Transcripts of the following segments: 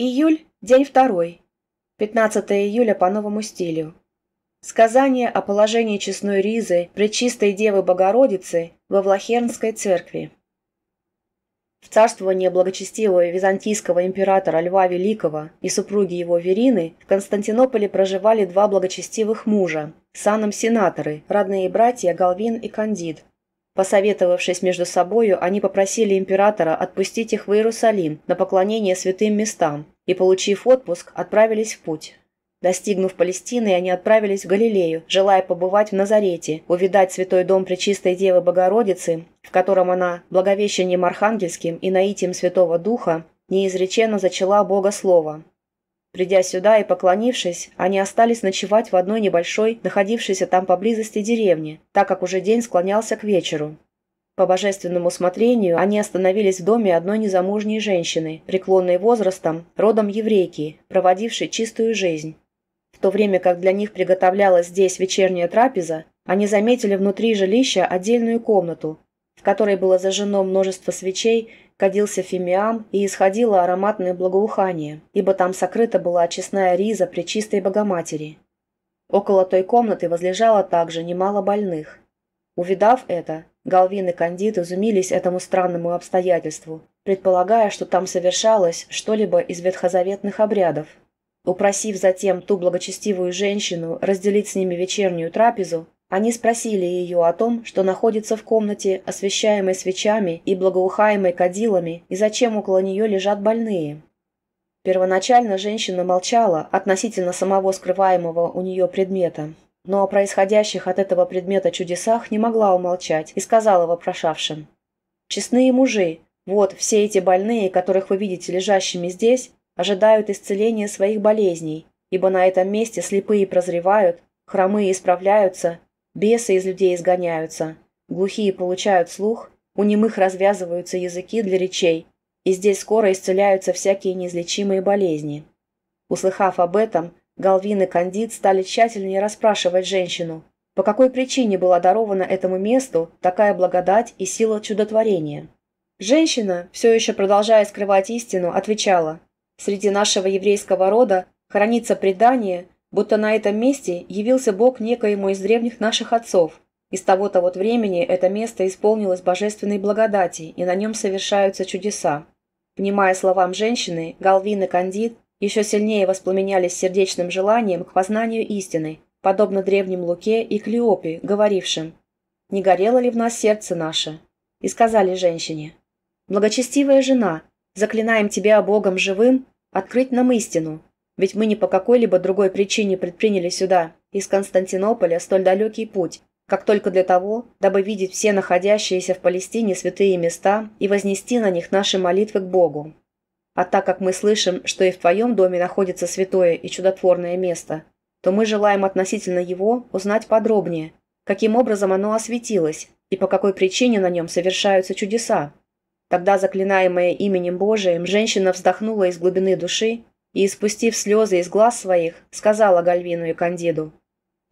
Июль, день второй. 15 июля по новому стилю. Сказание о положении честной Ризы, при чистой Девы Богородицы во Влахернской церкви. В царствование благочестивого византийского императора Льва Великого и супруги его Верины в Константинополе проживали два благочестивых мужа, саном сенаторы, родные братья Галвин и Кандид. Посоветовавшись между собою, они попросили императора отпустить их в Иерусалим на поклонение святым местам и, получив отпуск, отправились в путь. Достигнув Палестины, они отправились в Галилею, желая побывать в Назарете, увидать святой дом Пречистой Девы Богородицы, в котором она благовещением архангельским и наитием Святого Духа неизреченно зачала Бога Слово, Придя сюда и поклонившись, они остались ночевать в одной небольшой, находившейся там поблизости деревне, так как уже день склонялся к вечеру. По божественному смотрению они остановились в доме одной незамужней женщины, преклонной возрастом, родом еврейки, проводившей чистую жизнь. В то время как для них приготовлялась здесь вечерняя трапеза, они заметили внутри жилища отдельную комнату, в которой было зажжено множество свечей кадился фимиам и исходило ароматное благоухание, ибо там сокрыта была честная риза при чистой Богоматери. Около той комнаты возлежало также немало больных. Увидав это, Галвин и Кандид изумились этому странному обстоятельству, предполагая, что там совершалось что-либо из ветхозаветных обрядов. Упросив затем ту благочестивую женщину разделить с ними вечернюю трапезу, они спросили ее о том, что находится в комнате, освещаемой свечами и благоухаемой кадилами, и зачем около нее лежат больные. Первоначально женщина молчала относительно самого скрываемого у нее предмета, но о происходящих от этого предмета чудесах не могла умолчать и сказала вопрошавшим. «Честные мужи, вот все эти больные, которых вы видите лежащими здесь, ожидают исцеления своих болезней, ибо на этом месте слепые прозревают, хромые исправляются, Бесы из людей изгоняются. Глухие получают слух, у немых развязываются языки для речей, и здесь скоро исцеляются всякие неизлечимые болезни. Услыхав об этом, Галвин и Кандид стали тщательнее расспрашивать женщину, по какой причине была дарована этому месту такая благодать и сила чудотворения. Женщина, все еще продолжая скрывать истину, отвечала, «Среди нашего еврейского рода хранится предание, будто на этом месте явился Бог некоему из древних наших отцов. Из того-то вот времени это место исполнилось божественной благодати, и на нем совершаются чудеса. Внимая словам женщины, Галвин и Кандид еще сильнее воспламенялись сердечным желанием к познанию истины, подобно древним Луке и Клеопе, говорившим «Не горело ли в нас сердце наше?» И сказали женщине «Благочестивая жена, заклинаем тебя Богом живым открыть нам истину, ведь мы не по какой-либо другой причине предприняли сюда, из Константинополя, столь далекий путь, как только для того, дабы видеть все находящиеся в Палестине святые места и вознести на них наши молитвы к Богу. А так как мы слышим, что и в твоем доме находится святое и чудотворное место, то мы желаем относительно его узнать подробнее, каким образом оно осветилось и по какой причине на нем совершаются чудеса. Тогда заклинаемая именем Божиим женщина вздохнула из глубины души и, испустив слезы из глаз своих, сказала Гальвину и Кандиду,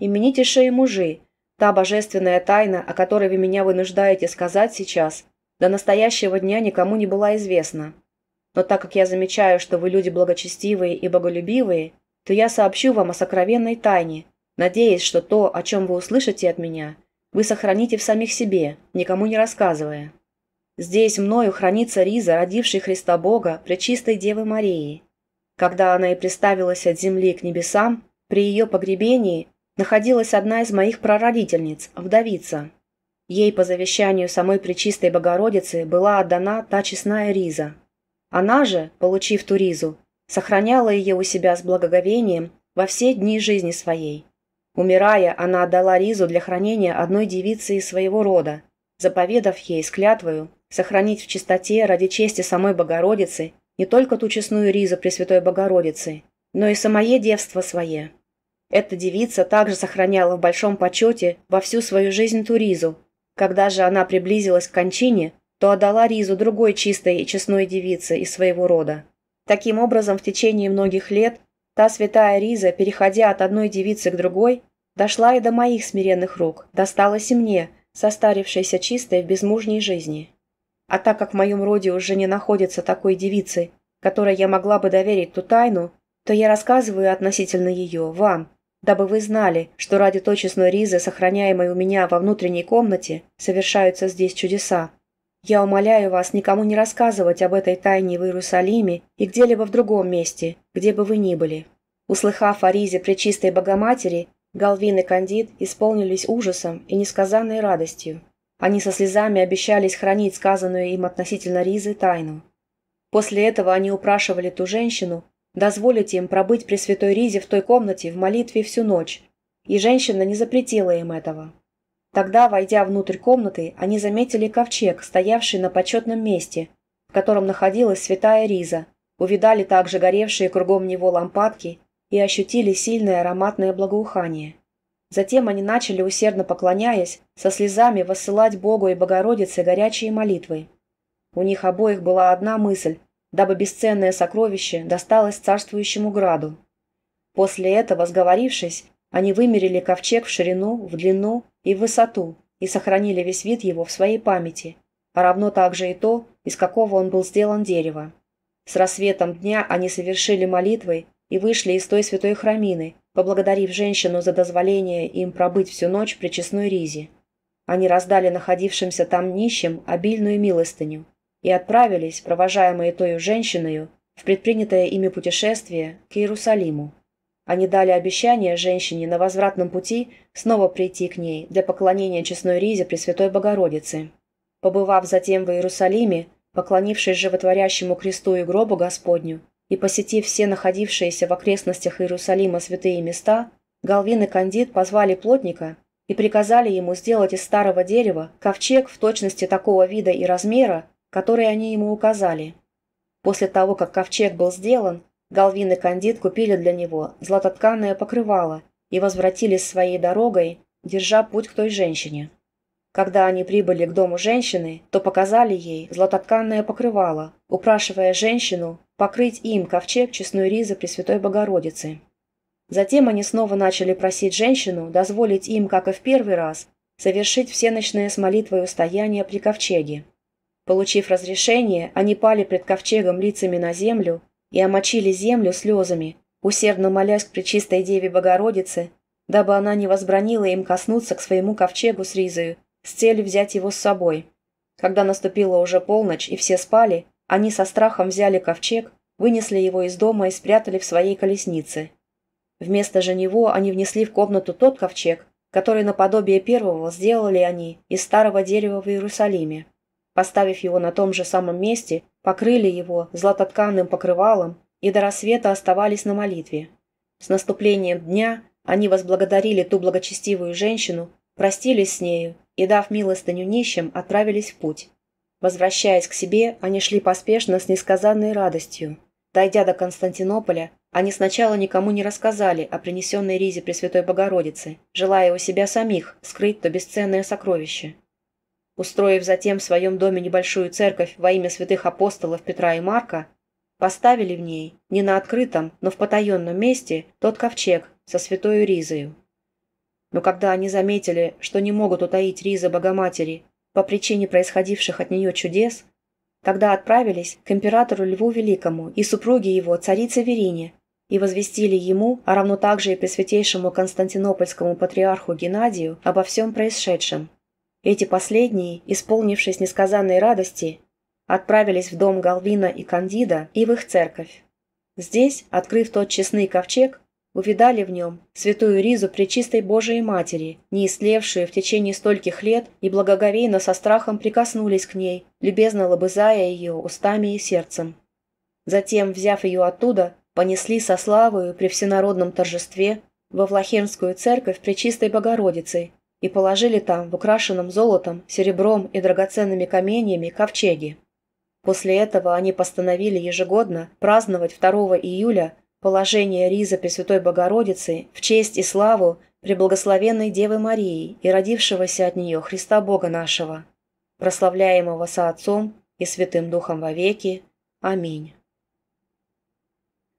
«Именитейшие мужи, та божественная тайна, о которой вы меня вынуждаете сказать сейчас, до настоящего дня никому не была известна. Но так как я замечаю, что вы люди благочестивые и боголюбивые, то я сообщу вам о сокровенной тайне, надеясь, что то, о чем вы услышите от меня, вы сохраните в самих себе, никому не рассказывая. Здесь мною хранится Риза, родивший Христа Бога, Пречистой Девы Марии, когда она и приставилась от земли к небесам, при ее погребении находилась одна из моих прародительниц, вдовица. Ей по завещанию самой Пречистой Богородицы была отдана та честная риза. Она же, получив ту ризу, сохраняла ее у себя с благоговением во все дни жизни своей. Умирая, она отдала ризу для хранения одной девицы из своего рода, заповедав ей с клятвою сохранить в чистоте ради чести самой Богородицы не только ту честную ризу Пресвятой Богородицы, но и самое девство свое. Эта девица также сохраняла в большом почете во всю свою жизнь ту ризу. Когда же она приблизилась к кончине, то отдала ризу другой чистой и честной девице из своего рода. Таким образом, в течение многих лет та святая риза, переходя от одной девицы к другой, дошла и до моих смиренных рук, досталась и мне, состарившейся чистой в безмужней жизни. А так как в моем роде уже не находится такой девицы, которой я могла бы доверить ту тайну, то я рассказываю относительно ее вам, дабы вы знали, что ради той честной ризы, сохраняемой у меня во внутренней комнате, совершаются здесь чудеса. Я умоляю вас никому не рассказывать об этой тайне в Иерусалиме и где-либо в другом месте, где бы вы ни были». Услыхав о Ризе Пречистой Богоматери, Галвин и Кандид исполнились ужасом и несказанной радостью. Они со слезами обещались хранить сказанную им относительно Ризы тайну. После этого они упрашивали ту женщину дозволить им пробыть при святой Ризе в той комнате в молитве всю ночь, и женщина не запретила им этого. Тогда, войдя внутрь комнаты, они заметили ковчег, стоявший на почетном месте, в котором находилась святая Риза, увидали также горевшие кругом него лампадки и ощутили сильное ароматное благоухание. Затем они начали, усердно поклоняясь, со слезами воссылать Богу и Богородице горячие молитвы. У них обоих была одна мысль, дабы бесценное сокровище досталось царствующему граду. После этого, сговорившись, они вымерили ковчег в ширину, в длину и в высоту и сохранили весь вид его в своей памяти, а равно также и то, из какого он был сделан дерево. С рассветом дня они совершили молитвы и вышли из той святой храмины, поблагодарив женщину за дозволение им пробыть всю ночь при честной ризе. Они раздали находившимся там нищим обильную милостыню и отправились, провожаемые тою женщиною, в предпринятое ими путешествие к Иерусалиму. Они дали обещание женщине на возвратном пути снова прийти к ней для поклонения честной ризе Пресвятой Богородицы. Побывав затем в Иерусалиме, поклонившись животворящему кресту и гробу Господню, и посетив все находившиеся в окрестностях Иерусалима святые места, Галвин и Кандид позвали плотника и приказали ему сделать из старого дерева ковчег в точности такого вида и размера, который они ему указали. После того, как ковчег был сделан, Галвин и Кандид купили для него златотканное покрывало и возвратились своей дорогой, держа путь к той женщине. Когда они прибыли к дому женщины, то показали ей златотканное покрывало, упрашивая женщину покрыть им ковчег честной ризы Пресвятой Богородицы. Затем они снова начали просить женщину дозволить им, как и в первый раз, совершить всеночное с молитвой устояние при ковчеге. Получив разрешение, они пали пред ковчегом лицами на землю и омочили землю слезами, усердно молясь к Пречистой Деве Богородице, дабы она не возбранила им коснуться к своему ковчегу с Ризою с целью взять его с собой. Когда наступила уже полночь и все спали, они со страхом взяли ковчег, вынесли его из дома и спрятали в своей колеснице. Вместо же него они внесли в комнату тот ковчег, который наподобие первого сделали они из старого дерева в Иерусалиме. Поставив его на том же самом месте, покрыли его златотканным покрывалом и до рассвета оставались на молитве. С наступлением дня они возблагодарили ту благочестивую женщину, простились с нею и, дав милостыню нищим, отправились в путь. Возвращаясь к себе, они шли поспешно с несказанной радостью. Дойдя до Константинополя, они сначала никому не рассказали о принесенной Ризе Пресвятой Богородицы, желая у себя самих скрыть то бесценное сокровище. Устроив затем в своем доме небольшую церковь во имя святых апостолов Петра и Марка, поставили в ней, не на открытом, но в потаенном месте, тот ковчег со святою Ризою. Но когда они заметили, что не могут утаить Риза Богоматери по причине происходивших от нее чудес, тогда отправились к императору Льву Великому и супруге его, царице Верине, и возвестили ему, а равно также и пресвятейшему константинопольскому патриарху Геннадию, обо всем происшедшем. Эти последние, исполнившись несказанной радости, отправились в дом Галвина и Кандида и в их церковь. Здесь, открыв тот честный ковчег, увидали в нем святую Ризу Пречистой Божией Матери, не истлевшую в течение стольких лет, и благоговейно со страхом прикоснулись к ней, любезно лобызая ее устами и сердцем. Затем, взяв ее оттуда, понесли со славою при всенародном торжестве во Влахенскую церковь Пречистой Богородицы и положили там в украшенном золотом, серебром и драгоценными каменьями ковчеги. После этого они постановили ежегодно праздновать 2 июля Положение Риза Пресвятой Богородицы в честь и славу Преблагословенной Девы Марии и родившегося от нее Христа Бога нашего, прославляемого со Отцом и Святым Духом вовеки. Аминь.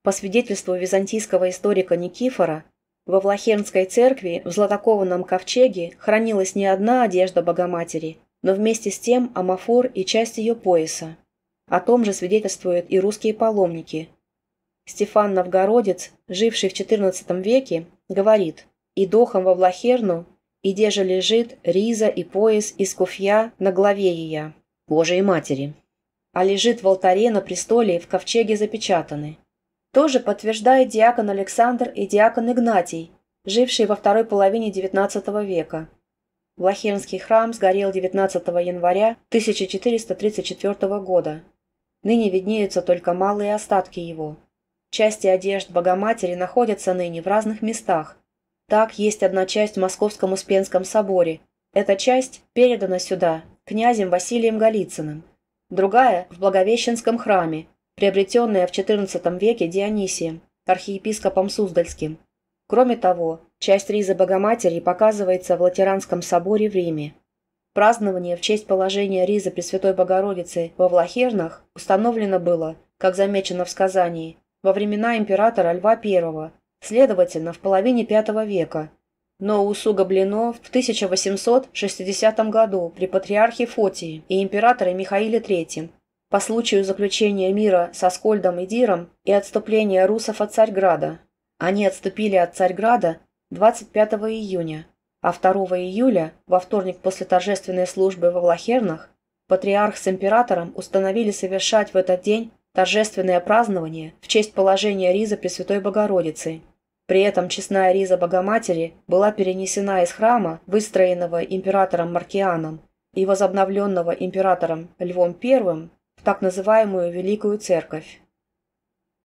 По свидетельству византийского историка Никифора, во Влахернской церкви в Златакованном ковчеге хранилась не одна одежда Богоматери, но вместе с тем амафор и часть ее пояса. О том же свидетельствуют и русские паломники, Стефан Новгородец, живший в XIV веке, говорит «И дохом во Влахерну, и где же лежит риза и пояс из куфья на главе ее, Божией Матери, а лежит в алтаре на престоле в ковчеге запечатаны». Тоже подтверждает диакон Александр и диакон Игнатий, жившие во второй половине XIX века. Влахернский храм сгорел 19 января 1434 года. Ныне виднеются только малые остатки его. Части одежд Богоматери находятся ныне в разных местах. Так, есть одна часть в Московском Успенском соборе. Эта часть передана сюда князем Василием Голицыным. Другая – в Благовещенском храме, приобретенная в XIV веке Дионисием, архиепископом Суздальским. Кроме того, часть ризы Богоматери показывается в Латеранском соборе в Риме. Празднование в честь положения ризы Пресвятой Богородицы во Влахернах установлено было, как замечено в сказании, во времена императора Льва I, следовательно, в половине V века, но усугублено в 1860 году при патриархе Фотии и императоре Михаиле III по случаю заключения мира со Скольдом и Диром и отступления русов от Царьграда. Они отступили от Царьграда 25 июня, а 2 июля, во вторник после торжественной службы во Влахернах, патриарх с императором установили совершать в этот день торжественное празднование в честь положения Риза Пресвятой Богородицы. При этом честная Риза Богоматери была перенесена из храма, выстроенного императором Маркианом и возобновленного императором Львом I, в так называемую Великую Церковь.